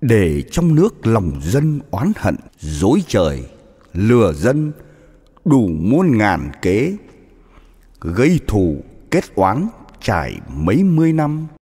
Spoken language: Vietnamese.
để trong nước lòng dân oán hận dối trời lừa dân đủ muôn ngàn kế gây thù kết oán trải mấy mươi năm